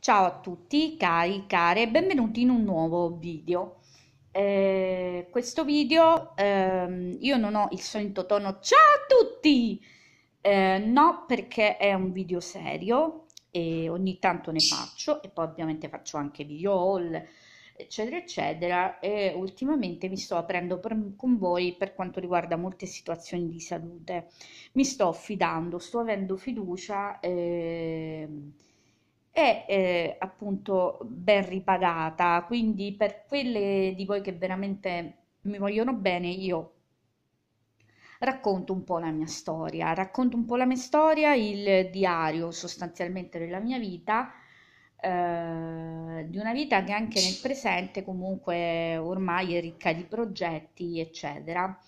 Ciao a tutti cari, care, benvenuti in un nuovo video. Eh, questo video eh, io non ho il solito tono ciao a tutti, eh, no perché è un video serio e ogni tanto ne faccio e poi ovviamente faccio anche video haul eccetera eccetera e ultimamente mi sto aprendo per, con voi per quanto riguarda molte situazioni di salute mi sto fidando, sto avendo fiducia eh, è eh, appunto ben ripagata, quindi per quelle di voi che veramente mi vogliono bene io racconto un po' la mia storia, racconto un po' la mia storia, il diario sostanzialmente della mia vita, eh, di una vita che anche nel presente comunque ormai è ricca di progetti, eccetera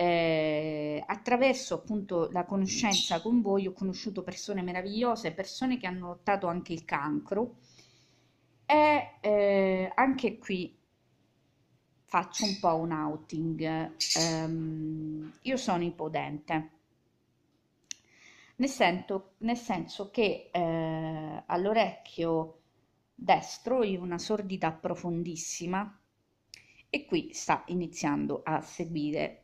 eh, attraverso appunto la conoscenza con voi ho conosciuto persone meravigliose, persone che hanno lottato anche il cancro e eh, anche qui faccio un po' un outing. Um, io sono ipodente, Nel, sento, nel senso che eh, all'orecchio destro io ho una sordità profondissima e qui sta iniziando a seguire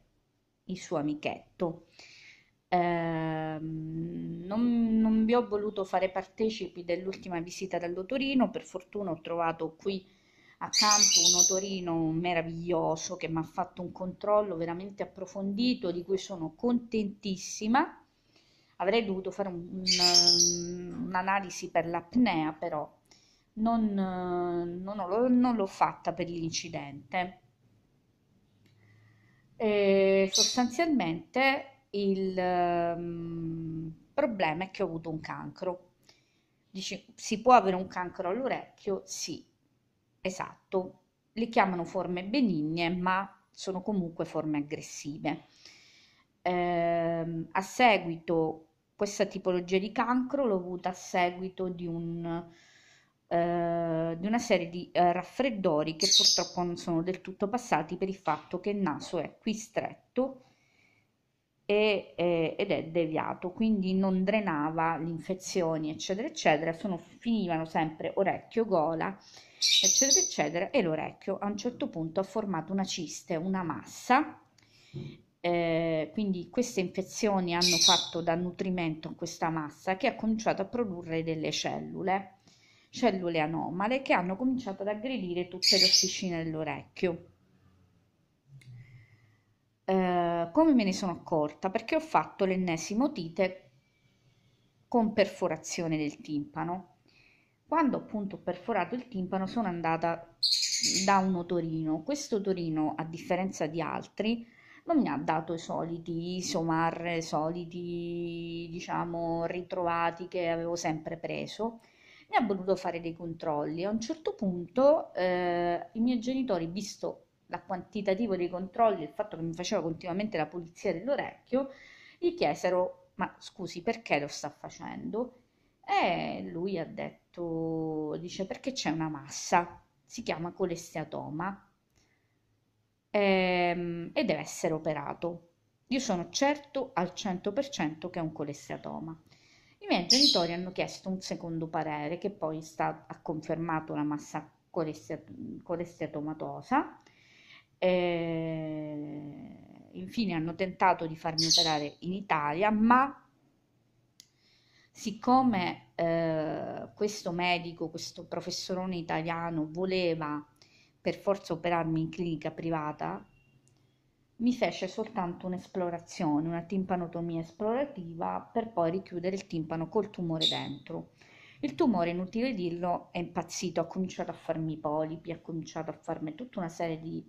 il suo amichetto. Eh, non, non, vi ho voluto fare partecipi dell'ultima visita dall'Otorino, per fortuna ho trovato qui accanto un Otorino meraviglioso che mi ha fatto un controllo veramente approfondito di cui sono contentissima. Avrei dovuto fare un, un'analisi per l'apnea, però non, non, l'ho, non l'ho fatta per l'incidente. Eh, sostanzialmente il um, problema è che ho avuto un cancro. Dici, si può avere un cancro all'orecchio? Sì, esatto. Le chiamano forme benigne, ma sono comunque forme aggressive. Eh, a seguito, questa tipologia di cancro l'ho avuta a seguito di un eh, di una serie di eh, raffreddori che purtroppo non sono del tutto passati per il fatto che il naso è qui stretto e, e, eh, ed è deviato, quindi non drenava le infezioni, eccetera, eccetera, sono, finivano sempre orecchio, gola, eccetera, eccetera, e l'orecchio a un certo punto ha formato una ciste, una massa. Eh, quindi queste infezioni hanno fatto da nutrimento a questa massa che ha cominciato a produrre delle cellule cellule anomale che hanno cominciato ad aggredire tutte le ossicine dell'orecchio. Eh, come me ne sono accorta? Perché ho fatto l'ennesimo tite con perforazione del timpano. Quando appunto ho perforato il timpano sono andata da un otorino. Questo otorino, a differenza di altri, non mi ha dato i soliti somar, i soliti diciamo ritrovati che avevo sempre preso, e ha voluto fare dei controlli. A un certo punto eh, i miei genitori, visto la quantitativo dei controlli e il fatto che mi faceva continuamente la pulizia dell'orecchio, gli chiesero ma scusi perché lo sta facendo? E lui ha detto, dice perché c'è una massa, si chiama colestiatoma ehm, e deve essere operato. Io sono certo al 100% che è un colestiatoma. I miei genitori hanno chiesto un secondo parere che poi sta, ha confermato la massa colesteatomatosa. Eh, infine hanno tentato di farmi operare in Italia, ma siccome eh, questo medico, questo professorone italiano voleva per forza operarmi in clinica privata, mi fece soltanto un'esplorazione, una timpanotomia esplorativa per poi richiudere il timpano col tumore dentro. Il tumore, inutile dirlo, è impazzito, ha cominciato a farmi polipi, ha cominciato a farmi tutta una serie di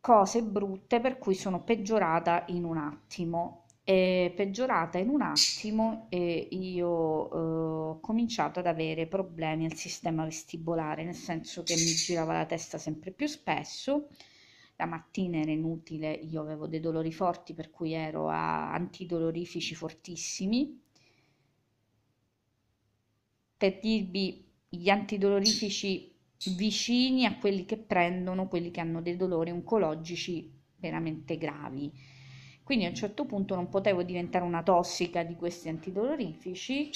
cose brutte per cui sono peggiorata in un attimo. E peggiorata in un attimo e io eh, ho cominciato ad avere problemi al sistema vestibolare, nel senso che mi girava la testa sempre più spesso, la mattina era inutile, io avevo dei dolori forti per cui ero a antidolorifici fortissimi. Per dirvi, gli antidolorifici vicini a quelli che prendono quelli che hanno dei dolori oncologici veramente gravi. Quindi a un certo punto non potevo diventare una tossica di questi antidolorifici,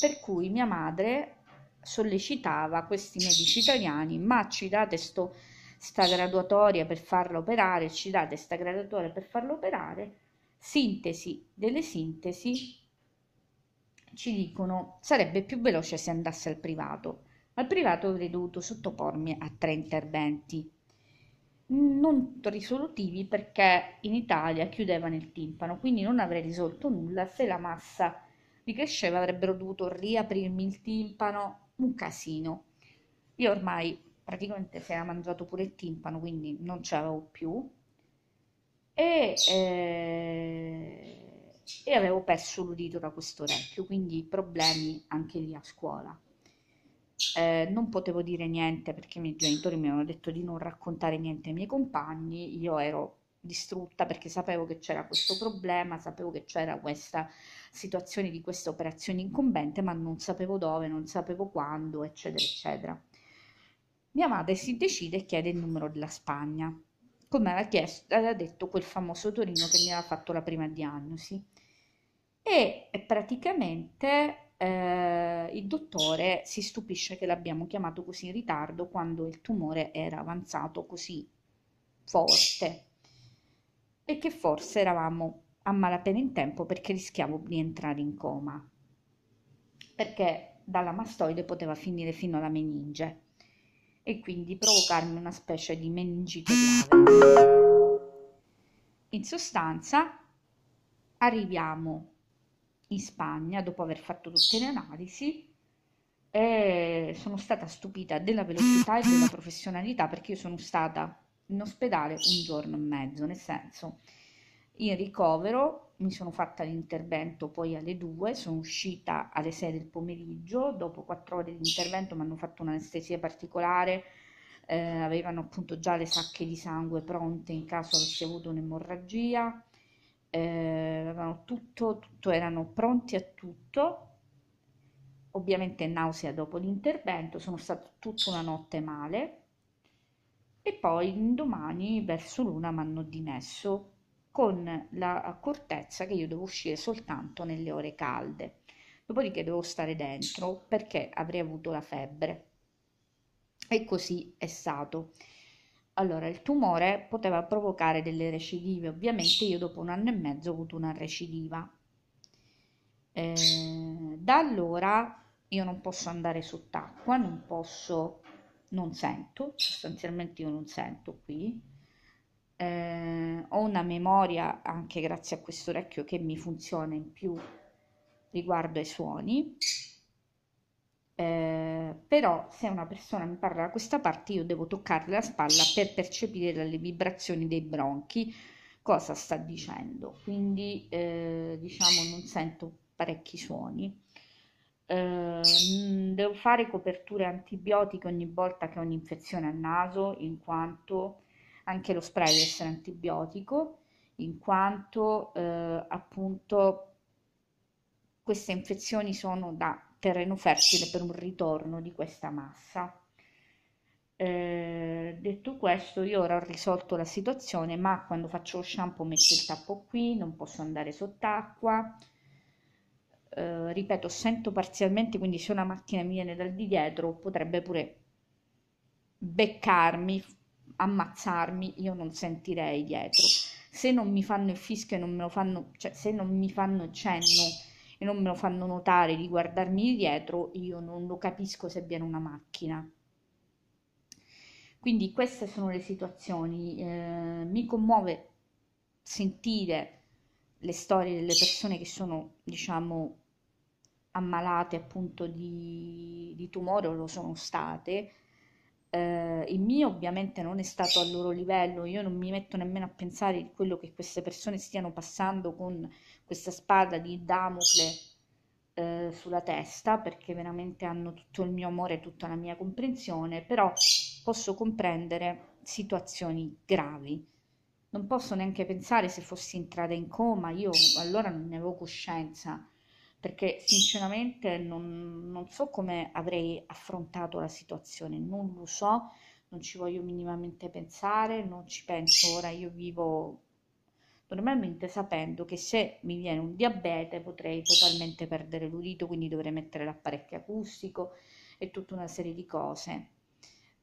per cui mia madre sollecitava questi medici italiani, ma ci date sto sta graduatoria per farla operare, ci date sta graduatoria per farla operare, sintesi delle sintesi ci dicono sarebbe più veloce se andasse al privato. Al privato avrei dovuto sottopormi a tre interventi non risolutivi perché in Italia chiudevano il timpano, quindi non avrei risolto nulla se la massa ricresceva avrebbero dovuto riaprirmi il timpano, un casino. Io ormai praticamente si era mangiato pure il timpano, quindi non ce l'avevo più. E, eh, e avevo perso l'udito da questo orecchio, quindi problemi anche lì a scuola. Eh, non potevo dire niente perché i miei genitori mi avevano detto di non raccontare niente ai miei compagni, io ero distrutta perché sapevo che c'era questo problema, sapevo che c'era questa situazione di questa operazione incombente, ma non sapevo dove, non sapevo quando, eccetera, eccetera. Mia madre si decide e chiede il numero della Spagna, come aveva, chiesto, aveva detto quel famoso Torino che mi aveva fatto la prima diagnosi. E praticamente eh, il dottore si stupisce che l'abbiamo chiamato così in ritardo quando il tumore era avanzato così forte e che forse eravamo a malapena in tempo perché rischiavo di entrare in coma perché dalla mastoide poteva finire fino alla meninge e quindi provocarmi una specie di meningite grave. In sostanza, arriviamo in Spagna dopo aver fatto tutte le analisi e sono stata stupita della velocità e della professionalità perché io sono stata in ospedale un giorno e mezzo, nel senso in ricovero mi sono fatta l'intervento poi alle 2, sono uscita alle 6 del pomeriggio, dopo 4 ore di intervento mi hanno fatto un'anestesia particolare, eh, avevano appunto già le sacche di sangue pronte in caso avessi avuto un'emorragia, eh, avevano tutto, tutto, erano pronti a tutto, ovviamente nausea dopo l'intervento, sono stata tutta una notte male e poi domani verso l'una mi hanno dimesso con l'accortezza che io devo uscire soltanto nelle ore calde. Dopodiché devo stare dentro perché avrei avuto la febbre. E così è stato. Allora, il tumore poteva provocare delle recidive, ovviamente io dopo un anno e mezzo ho avuto una recidiva. Eh, da allora io non posso andare sott'acqua, non posso, non sento, sostanzialmente io non sento qui, eh, ho una memoria anche grazie a questo orecchio che mi funziona in più riguardo ai suoni eh, però se una persona mi parla da questa parte io devo toccarle la spalla per percepire le vibrazioni dei bronchi cosa sta dicendo quindi eh, diciamo non sento parecchi suoni eh, devo fare coperture antibiotiche ogni volta che ho un'infezione al naso in quanto anche lo spray deve essere antibiotico, in quanto eh, appunto queste infezioni sono da terreno fertile per un ritorno di questa massa. Eh, detto questo, io ora ho risolto la situazione, ma quando faccio lo shampoo metto il tappo qui, non posso andare sott'acqua. Eh, ripeto, sento parzialmente, quindi se una macchina mi viene dal di dietro potrebbe pure beccarmi, ammazzarmi io non sentirei dietro. Se non mi fanno il fischio e non me lo fanno, cioè se non mi fanno cenno e non me lo fanno notare di guardarmi dietro, io non lo capisco se viene una macchina. Quindi queste sono le situazioni. Eh, mi commuove sentire le storie delle persone che sono, diciamo, ammalate appunto di, di tumore o lo sono state eh, il mio ovviamente non è stato al loro livello, io non mi metto nemmeno a pensare di quello che queste persone stiano passando con questa spada di Damocle eh, sulla testa, perché veramente hanno tutto il mio amore, tutta la mia comprensione, però posso comprendere situazioni gravi. Non posso neanche pensare se fossi entrata in coma, io allora non ne avevo coscienza perché sinceramente non, non so come avrei affrontato la situazione, non lo so, non ci voglio minimamente pensare, non ci penso ora, io vivo normalmente sapendo che se mi viene un diabete potrei totalmente perdere l'udito, quindi dovrei mettere l'apparecchio acustico e tutta una serie di cose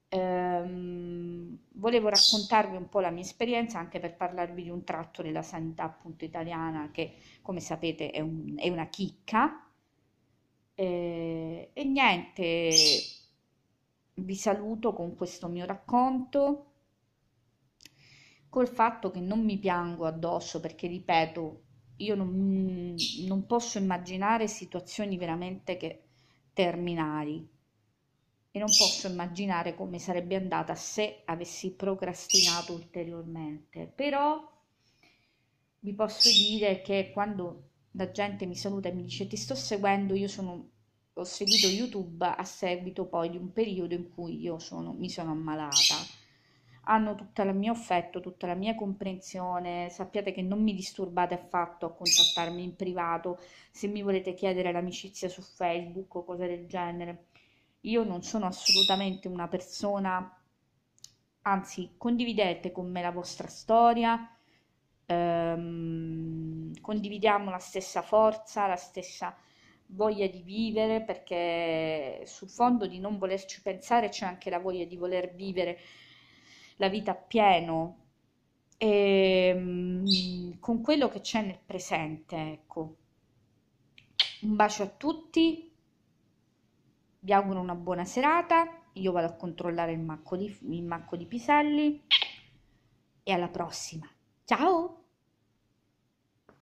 ehm, volevo raccontarvi un po' la mia esperienza anche per parlarvi di un tratto della sanità appunto italiana che come sapete è, un, è una chicca eh, e niente, vi saluto con questo mio racconto col fatto che non mi piango addosso perché ripeto io non, non posso immaginare situazioni veramente che terminali e non posso immaginare come sarebbe andata se avessi procrastinato ulteriormente. Però vi posso dire che quando la gente mi saluta e mi dice ti sto seguendo, io sono, ho seguito YouTube a seguito poi di un periodo in cui io sono, mi sono ammalata hanno tutto il mio affetto, tutta la mia comprensione, sappiate che non mi disturbate affatto a contattarmi in privato se mi volete chiedere l'amicizia su Facebook o cose del genere. Io non sono assolutamente una persona, anzi condividete con me la vostra storia, ehm, condividiamo la stessa forza, la stessa voglia di vivere, perché sul fondo di non volerci pensare c'è anche la voglia di voler vivere la vita a pieno, e, ehm, con quello che c'è nel presente. Ecco. Un bacio a tutti vi auguro una buona serata, io vado a controllare il macco di, il macco di piselli e alla prossima. Ciao!